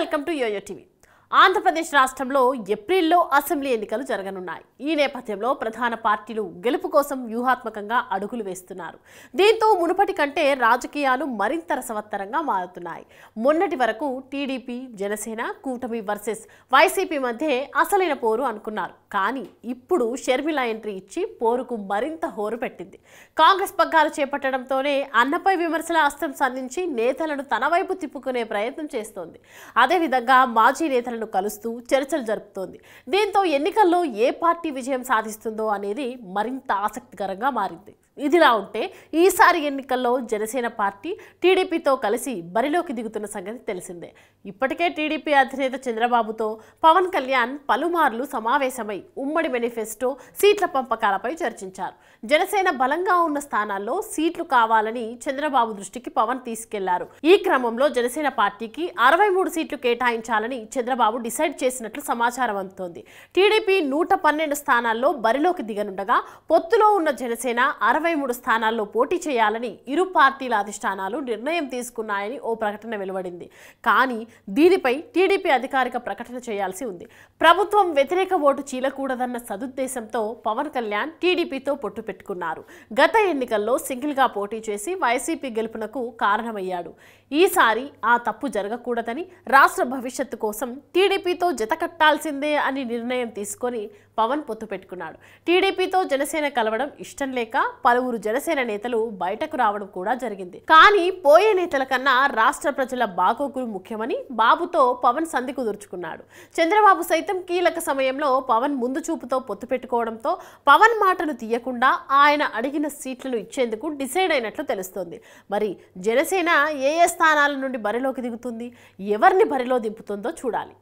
welcome to YoYo TV Andhra Pradesh రాష్ట్రంలో ఏప్రిల్లో assembly ఎన్నికలు జరగనున్నాయి ఈ నేపథ్యంలో ప్రధాన పార్టీలు గెలుపు కోసం వ్యూహాత్మకంగా అడుగులు వేస్తున్నారు దీంతో మునుపటి కంటే రాజకీయాలు మరింత రసవత్తరంగా మారుతున్నాయి మొన్నటి వరకు టీడీపీ జనసేన కూటమి వర్సెస్ వైసీపీ మధ్య అసలైన పోరు అనుకున్నారు కానీ ఇప్పుడు షర్మిల ఎంట్రీ ఇచ్చి పోరుకు మరింత హోరు పెట్టింది కాంగ్రెస్ పగ్గాలు చేపట్టడంతోనే అన్నపై విమర్శల అస్త్రం సంధించి నేతలను తన వైపు తిప్పుకునే ప్రయత్నం చేస్తోంది అదేవిధంగా మాజీ నేతలను కలుస్తూ చర్చలు జరుపుతోంది దీంతో ఎన్నికల్లో ఏ పార్టీ విజయం సాధిస్తుందో అనేది మరింత ఆసక్తికరంగా మారింది ఇదిలా ఉంటే ఈసారి ఎన్నికల్లో జనసేన పార్టీ టీడీపీతో కలిసి బరిలోకి దిగుతున్న సంగతి తెలిసిందే ఇప్పటికే టీడీపీ అధినేత చంద్రబాబుతో పవన్ కళ్యాణ్ పలుమార్లు సమావేశమై ఉమ్మడి మేనిఫెస్టో సీట్ల పంపకాలపై చర్చించారు జనసేన బలంగా ఉన్న స్థానాల్లో సీట్లు కావాలని చంద్రబాబు దృష్టికి పవన్ తీసుకెళ్లారు ఈ క్రమంలో జనసేన పార్టీకి అరవై మూడు సీట్లు కేటాయించాలని చంద్రబాబు డిసైడ్ చేసినట్లు సమాచారం అందుతోంది టీడీపీ నూట పన్నెండు స్థానాల్లో బరిలోకి దిగనుండగా పొత్తులో ఉన్న జనసేన అరవై అరవై మూడు స్థానాల్లో పోటీ చేయాలని ఇరు పార్టీల అధిష్టానాలు నిర్ణయం తీసుకున్నాయని ఓ ప్రకటన వెలువడింది కానీ దీనిపై టీడీపీ అధికారిక ప్రకటన చేయాల్సి ఉంది ప్రభుత్వం వ్యతిరేక ఓటు చీలకూడదన్న సదుద్దేశంతో పవన్ కళ్యాణ్ టీడీపీతో పొట్టు పెట్టుకున్నారు గత ఎన్నికల్లో సింగిల్గా పోటీ చేసి వైసీపీ గెలుపునకు కారణమయ్యాడు ఈసారి ఆ తప్పు జరగకూడదని రాష్ట్ర భవిష్యత్తు కోసం టీడీపీతో జతకట్టాల్సిందే అని నిర్ణయం తీసుకొని పవన్ పొత్తు పెట్టుకున్నాడు టీడీపీతో జనసేన కలవడం ఇష్టం లేక పలువురు జనసేన నేతలు బయటకు రావడం కూడా జరిగింది కానీ పోయే నేతల కన్నా రాష్ట్ర ప్రజల బాగోగులు ముఖ్యమని బాబుతో పవన్ సంధి కుదుర్చుకున్నాడు చంద్రబాబు సైతం కీలక సమయంలో పవన్ ముందు చూపుతో పొత్తు పెట్టుకోవడంతో పవన్ మాటలు తీయకుండా ఆయన అడిగిన సీట్లను ఇచ్చేందుకు డిసైడ్ అయినట్లు తెలుస్తోంది మరి జనసేన ఏ ఏ స్థానాల నుండి బరిలోకి దిగుతుంది ఎవరిని బరిలో దింపుతుందో చూడాలి